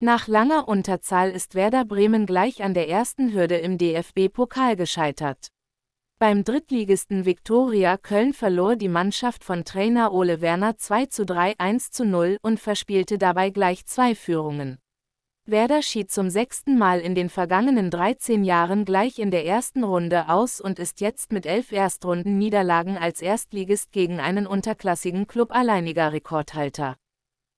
Nach langer Unterzahl ist Werder Bremen gleich an der ersten Hürde im DFB-Pokal gescheitert. Beim Drittligisten Viktoria Köln verlor die Mannschaft von Trainer Ole Werner 2 zu 3 1 zu 0 und verspielte dabei gleich zwei Führungen. Werder schied zum sechsten Mal in den vergangenen 13 Jahren gleich in der ersten Runde aus und ist jetzt mit elf Erstrunden-Niederlagen als Erstligist gegen einen unterklassigen Club alleiniger Rekordhalter.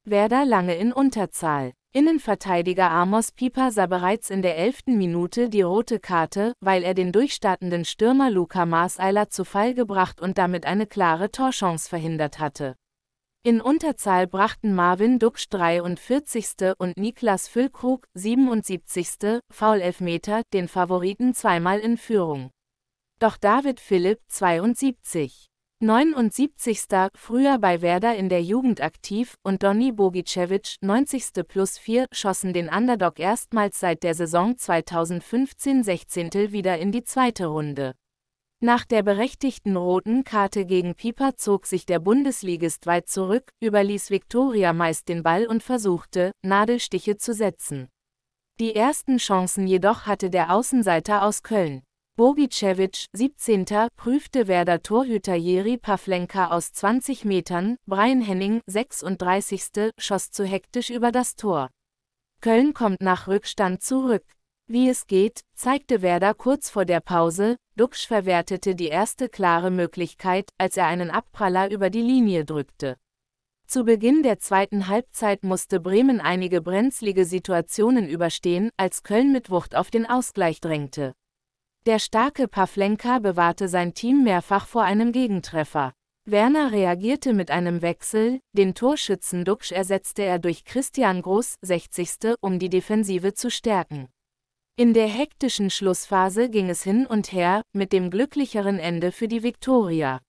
Werder lange in Unterzahl. Innenverteidiger Amos Pieper sah bereits in der elften Minute die rote Karte, weil er den durchstartenden Stürmer Luca Maaseiler zu Fall gebracht und damit eine klare Torchance verhindert hatte. In Unterzahl brachten Marvin Duxch 43. und Niklas Füllkrug 77. Foulelfmeter den Favoriten zweimal in Führung. Doch David Philipp 72. 79. früher bei Werder in der Jugend aktiv, und Donny Bogicevic, 90. plus 4, schossen den Underdog erstmals seit der Saison 2015-16 wieder in die zweite Runde. Nach der berechtigten roten Karte gegen Pieper zog sich der Bundesligist weit zurück, überließ Viktoria meist den Ball und versuchte, Nadelstiche zu setzen. Die ersten Chancen jedoch hatte der Außenseiter aus Köln. Bogicevic, 17. prüfte Werder Torhüter Jeri Pavlenka aus 20 Metern, Brian Henning, 36. schoss zu hektisch über das Tor. Köln kommt nach Rückstand zurück. Wie es geht, zeigte Werder kurz vor der Pause, Duxch verwertete die erste klare Möglichkeit, als er einen Abpraller über die Linie drückte. Zu Beginn der zweiten Halbzeit musste Bremen einige brenzlige Situationen überstehen, als Köln mit Wucht auf den Ausgleich drängte. Der starke Pavlenka bewahrte sein Team mehrfach vor einem Gegentreffer. Werner reagierte mit einem Wechsel, den Torschützen Duxch ersetzte er durch Christian Groß 60. um die Defensive zu stärken. In der hektischen Schlussphase ging es hin und her, mit dem glücklicheren Ende für die Viktoria.